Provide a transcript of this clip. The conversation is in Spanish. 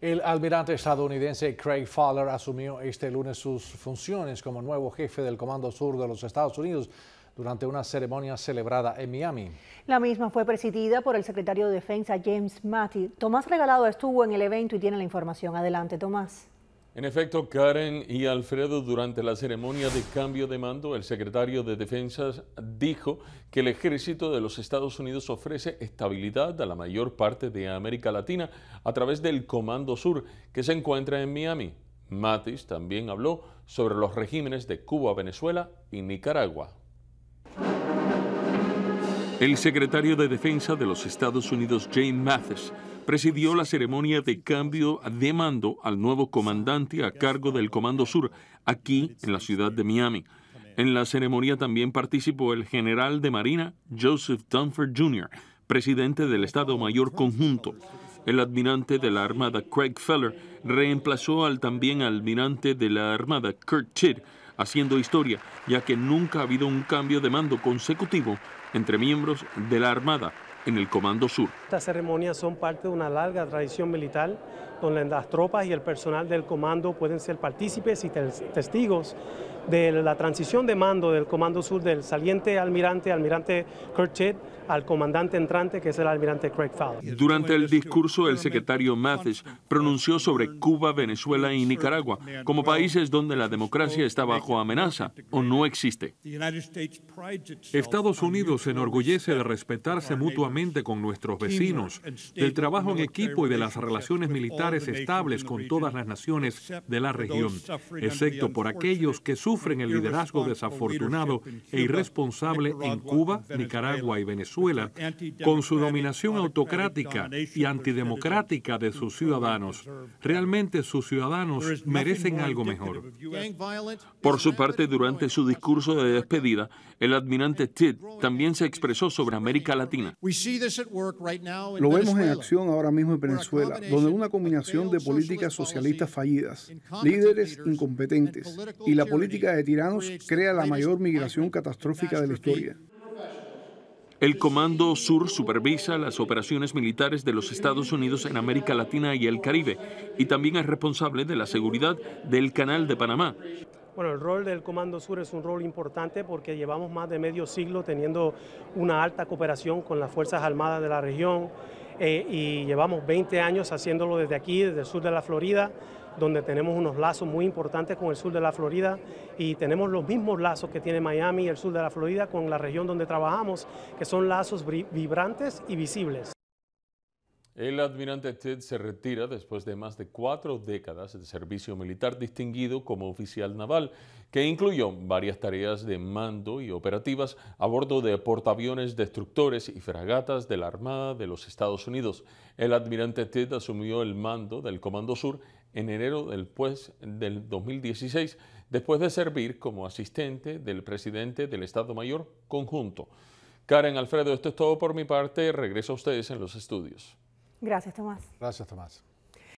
El almirante estadounidense Craig Fowler asumió este lunes sus funciones como nuevo jefe del Comando Sur de los Estados Unidos durante una ceremonia celebrada en Miami. La misma fue presidida por el secretario de Defensa James Mattis. Tomás Regalado estuvo en el evento y tiene la información. Adelante, Tomás. En efecto, Karen y Alfredo, durante la ceremonia de cambio de mando, el secretario de Defensa dijo que el ejército de los Estados Unidos ofrece estabilidad a la mayor parte de América Latina a través del Comando Sur, que se encuentra en Miami. Mathis también habló sobre los regímenes de Cuba, Venezuela y Nicaragua. El secretario de Defensa de los Estados Unidos, Jane Mathis, presidió la ceremonia de cambio de mando al nuevo comandante a cargo del Comando Sur, aquí en la ciudad de Miami. En la ceremonia también participó el general de Marina Joseph Dunford Jr., presidente del Estado Mayor Conjunto. El almirante de la Armada Craig Feller reemplazó al también almirante de la Armada Kurt Tidd, haciendo historia, ya que nunca ha habido un cambio de mando consecutivo entre miembros de la Armada en el Comando Sur. Estas ceremonias son parte de una larga tradición militar donde las tropas y el personal del comando pueden ser partícipes y testigos de la transición de mando del Comando Sur del saliente almirante, almirante Kirchett, al comandante entrante, que es el almirante Craig Fowler. Durante el discurso, el secretario Mathis pronunció sobre Cuba, Venezuela y Nicaragua como países donde la democracia está bajo amenaza o no existe. Estados Unidos se enorgullece de respetarse mutuamente con nuestros vecinos, del trabajo en equipo y de las relaciones militares estables con todas las naciones de la región, excepto por aquellos que sufren el liderazgo desafortunado e irresponsable en Cuba, Nicaragua y Venezuela, con su dominación autocrática y antidemocrática de sus ciudadanos. Realmente sus ciudadanos merecen algo mejor. Por su parte, durante su discurso de despedida, el almirante Tidd también se expresó sobre América Latina. Lo vemos en acción ahora mismo en Venezuela, donde una combinación de políticas socialistas fallidas, líderes incompetentes y la política de tiranos crea la mayor migración catastrófica de la historia. El Comando Sur supervisa las operaciones militares de los Estados Unidos en América Latina y el Caribe y también es responsable de la seguridad del Canal de Panamá, bueno, el rol del Comando Sur es un rol importante porque llevamos más de medio siglo teniendo una alta cooperación con las Fuerzas Armadas de la región eh, y llevamos 20 años haciéndolo desde aquí, desde el sur de la Florida, donde tenemos unos lazos muy importantes con el sur de la Florida y tenemos los mismos lazos que tiene Miami y el sur de la Florida con la región donde trabajamos, que son lazos vibrantes y visibles. El almirante Ted se retira después de más de cuatro décadas de servicio militar distinguido como oficial naval, que incluyó varias tareas de mando y operativas a bordo de portaaviones destructores y fragatas de la Armada de los Estados Unidos. El almirante Ted asumió el mando del Comando Sur en enero del, pues, del 2016, después de servir como asistente del presidente del Estado Mayor Conjunto. Karen Alfredo, esto es todo por mi parte. Regreso a ustedes en los estudios. Gracias, Tomás. Gracias, Tomás.